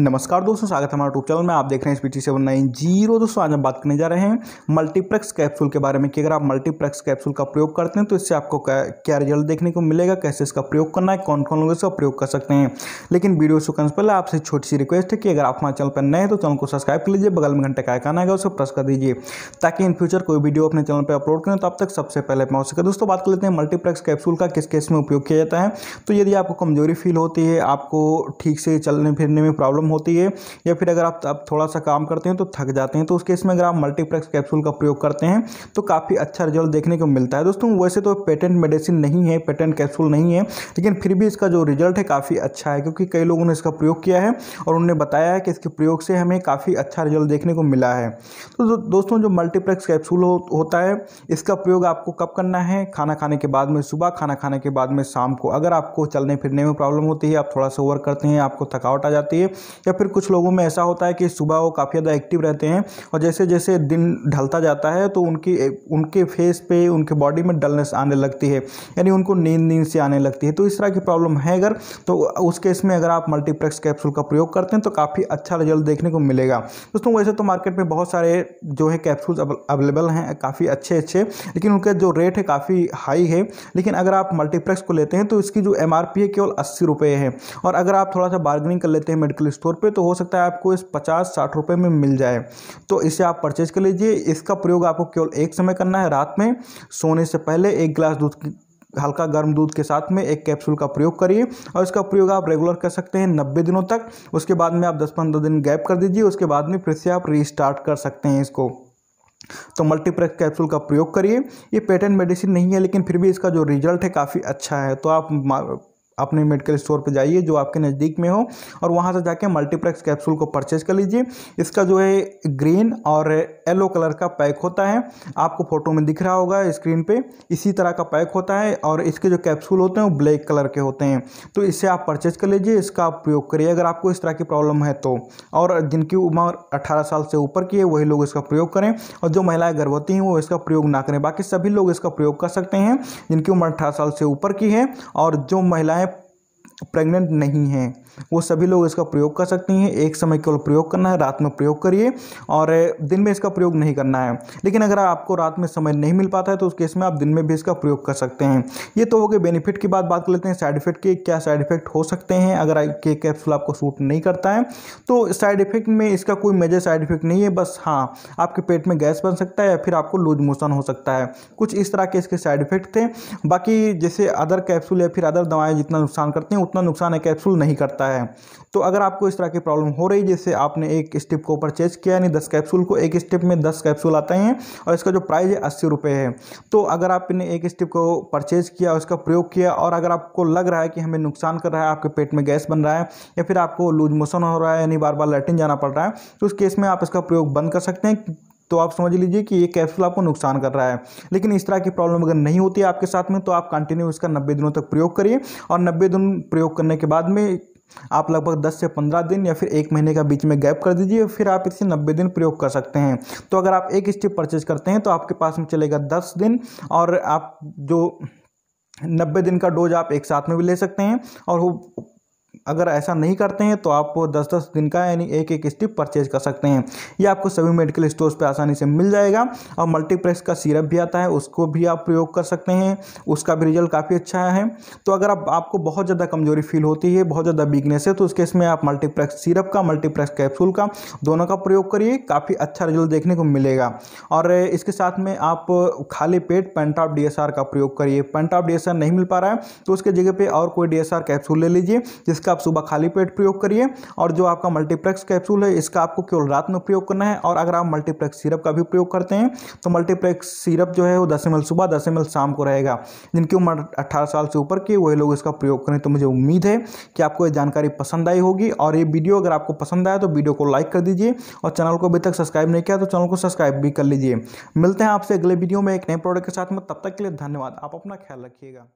नमस्कार दोस्तों स्वागत है हमारे यूट्यूब चैनल में आप देख रहे हैं एस सेवन नाइन जीरो दोस्तों आज हम बात करने जा रहे हैं मल्टीप्लेक्स कैप्सूल के बारे में कि अगर आप मल्टीप्लेक्स कैप्सूल का प्रयोग करते हैं तो इससे आपको क्या, क्या रिजल्ट देखने को मिलेगा कैसे इसका प्रयोग करना है कौन कौन लोग इसका प्रयोग कर सकते हैं लेकिन वीडियो से करने पहले आपसे छोटी सी रिक्वेस्ट है कि अगर आप हमारे चैनल पर नए तो चैनल को सब्सक्राइब कर लीजिए बगल में घंटे का आइकान आएगा उसे प्रेस कर दीजिए ताकि इन फ्यूचर कोई वीडियो अपने चैनल पर अपलोड करें तो आप तक सबसे पहले पहुंच सके दोस्तों बात कर लेते हैं मल्टीप्लेक्स कैप्सूल का किस केस में उपयोग किया जाता है तो यदि आपको कमजोरी फील होती है आपको ठीक से चलने फिरने में प्रॉब्लम प्रॉब्लम होती है या फिर अगर आप अब थोड़ा सा काम करते हैं तो थक जाते हैं तो उस केस में अगर आप मल्टीप्लेक्स कैप्सूल का प्रयोग करते हैं तो काफ़ी अच्छा रिजल्ट देखने को मिलता है दोस्तों वैसे तो पेटेंट मेडिसिन नहीं है पेटेंट कैप्सूल नहीं है लेकिन फिर भी इसका जो रिजल्ट है काफ़ी अच्छा है क्योंकि कई लोगों ने इसका प्रयोग किया है और उन्होंने बताया है कि इसके प्रयोग से हमें काफ़ी अच्छा रिजल्ट देखने को मिला है तो दोस्तों जो मल्टीप्लेक्स कैप्सूल होता है इसका प्रयोग आपको कब करना है खाना खाने के बाद में सुबह खाना खाने के बाद में शाम को अगर आपको चलने फिरने में प्रॉब्लम होती है आप थोड़ा सा ओवर करते हैं आपको थकावट आ जाती है या फिर कुछ लोगों में ऐसा होता है कि सुबह वो काफ़ी ज़्यादा एक्टिव रहते हैं और जैसे जैसे दिन ढलता जाता है तो उनकी उनके फेस पे उनके बॉडी में डलनेस आने लगती है यानी उनको नींद नींद से आने लगती है तो इस तरह की प्रॉब्लम है अगर तो उस केस में अगर आप मल्टीप्लेक्स कैप्सूल का प्रयोग करते हैं तो काफ़ी अच्छा रिजल्ट देखने को मिलेगा दोस्तों वैसे तो मार्केट में बहुत सारे जो है कैप्सूल्स अवेलेबल हैं काफ़ी अच्छे अच्छे लेकिन उनका जो रेट है काफ़ी हाई है लेकिन अगर आप मल्टीप्लेक्स को लेते हैं तो इसकी जो एम है केवल अस्सी रुपये है और अगर आप थोड़ा सा बार्गनिंग कर लेते हैं मेडिकल स्टोर सौ रुपये तो हो सकता है आपको इस पचास साठ रुपये में मिल जाए तो इसे आप परचेज कर लीजिए इसका प्रयोग आपको केवल एक समय करना है रात में सोने से पहले एक गिलास दूध हल्का गर्म दूध के साथ में एक कैप्सूल का प्रयोग करिए और इसका प्रयोग आप रेगुलर कर सकते हैं नब्बे दिनों तक उसके बाद में आप दस पंद्रह दिन गैप कर दीजिए उसके बाद में फिर से आप रीस्टार्ट कर सकते हैं इसको तो मल्टीप्रेक्स कैप्सूल का प्रयोग करिए ये पेटेंट मेडिसिन नहीं है लेकिन फिर भी इसका जो रिजल्ट है काफ़ी अच्छा है तो आप अपने मेडिकल स्टोर पर जाइए जो आपके नज़दीक में हो और वहाँ से जाके मल्टीप्लेक्स कैप्सूल को परचेज कर लीजिए इसका जो है ग्रीन और येलो कलर का पैक होता है आपको फ़ोटो में दिख रहा होगा स्क्रीन पे इसी तरह का पैक होता है और इसके जो कैप्सूल होते हैं वो ब्लैक कलर के होते हैं तो इससे आप परचेज कर लीजिए इसका आप प्रयोग करिए अगर आपको इस तरह की प्रॉब्लम है तो और जिनकी उम्र अट्ठारह साल से ऊपर की है वही लोग इसका प्रयोग करें और जो महिलाएं गर्भवती हैं वो इसका प्रयोग ना करें बाकी सभी लोग इसका प्रयोग कर सकते हैं जिनकी उम्र अट्ठारह साल से ऊपर की है और जो महिलाएं प्रेग्नेंट नहीं हैं वो सभी लोग इसका प्रयोग कर सकती हैं एक समय केवल प्रयोग करना है रात में प्रयोग करिए और दिन में इसका प्रयोग नहीं करना है लेकिन अगर आपको रात में समय नहीं मिल पाता है तो उस केस में आप दिन में भी इसका प्रयोग कर सकते हैं ये तो हो गए बेनिफिट की बात बात कर लेते हैं साइड इफेक्ट के क्या साइड इफेक्ट हो सकते हैं अगर के कैप्सूल आपको सूट नहीं करता है तो साइड इफेक्ट में इसका कोई मेजर साइड इफेक्ट नहीं है बस हाँ आपके पेट में गैस बन सकता है या फिर आपको लूज मोशन हो सकता है कुछ इस तरह के इसके साइड इफेक्ट थे बाकी जैसे अदर कैप्सूल या फिर अदर दवाएँ जितना नुकसान करते हैं उतना नुकसान है कैप्सूल नहीं करता है तो अगर आपको इस तरह की प्रॉब्लम हो रही जैसे आपने एक स्टिप को परचेज किया यानी दस कैप्सूल को एक स्टिप में दस कैप्सूल आते हैं और इसका जो प्राइस है अस्सी रुपये है तो अगर आपने एक स्टिप को परचेज किया उसका प्रयोग किया और अगर आपको लग रहा है कि हमें नुकसान कर रहा है आपके पेट में गैस बन रहा है या फिर आपको लूज मोशन हो रहा है यानी बार बार लेटिन जाना पड़ रहा है तो उस केस में आप इसका प्रयोग बंद कर सकते हैं तो आप समझ लीजिए कि ये कैप्सूल आपको नुकसान कर रहा है लेकिन इस तरह की प्रॉब्लम अगर नहीं होती है आपके साथ में तो आप कंटिन्यू इसका नब्बे दिनों तक प्रयोग करिए और नब्बे दिन प्रयोग करने के बाद में आप लगभग 10 से 15 दिन या फिर एक महीने का बीच में गैप कर दीजिए फिर आप इसे 90 दिन प्रयोग कर सकते हैं तो अगर आप एक स्टेप परचेज करते हैं तो आपके पास में चलेगा 10 दिन और आप जो नब्बे दिन का डोज आप एक साथ में भी ले सकते हैं और वो अगर ऐसा नहीं करते हैं तो आप दस दस दिन का यानी एक एक स्टिप परचेज कर सकते हैं ये आपको सभी मेडिकल स्टोर्स पे आसानी से मिल जाएगा और मल्टीप्लेक्स का सिरप भी आता है उसको भी आप प्रयोग कर सकते हैं उसका भी रिजल्ट काफ़ी अच्छा है तो अगर आप, आपको बहुत ज़्यादा कमजोरी फील होती है बहुत ज़्यादा वीकनेस है तो उसके इसमें आप मल्टीप्लेक्स सिरप का मल्टीप्लेक्स कैप्सूल का दोनों का प्रयोग करिए काफ़ी अच्छा रिजल्ट देखने को मिलेगा और इसके साथ में आप खाली पेट पेंटाप डी का प्रयोग करिए पेंटाप डी नहीं मिल पा रहा है तो उसके जगह पर और कोई डी कैप्सूल ले लीजिए जिसका आप सुबह खाली पेट प्रयोग करिए और जो आपका मल्टीप्लेक्स कैप्सूल है इसका आपको केवल रात में प्रयोग करना है और अगर आप मल्टीप्लेक्स सिरप का भी प्रयोग करते हैं तो मल्टीप्लेक्स सिरप जो है वो दस एम सुबह दस एम शाम को रहेगा जिनकी उम्र अट्ठारह साल से ऊपर की वही लोग इसका प्रयोग करें तो मुझे उम्मीद है कि आपको ये जानकारी पसंद आई होगी और ये वीडियो अगर आपको पसंद आया तो वीडियो को लाइक कर दीजिए और चैनल को अभी तक सब्सक्राइब नहीं किया तो चैनल को सब्सक्राइब भी कर लीजिए मिलते हैं आपसे अगले वीडियो में एक नए प्रोडक्ट के साथ में तब तक के लिए धन्यवाद आप अपना ख्याल रखिएगा